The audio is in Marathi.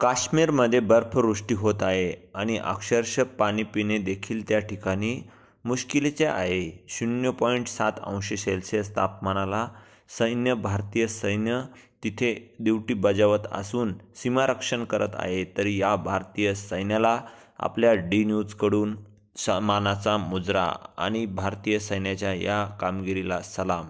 काश्मीरमध्ये बर्फवृष्टी होत आहे आणि अक्षरशः पाणी पिणे देखील त्या ठिकाणी मुश्किलीचे आहे शून्य पॉईंट सात अंश सेल्सिअस तापमानाला सैन्य भारतीय सैन्य तिथे ड्युटी बजावत असून सीमारक्षण करत आहे तरी या भारतीय सैन्याला आपल्या डी न्यूजकडून समानाचा मुजरा आणि भारतीय सैन्याच्या या कामगिरीला सलाम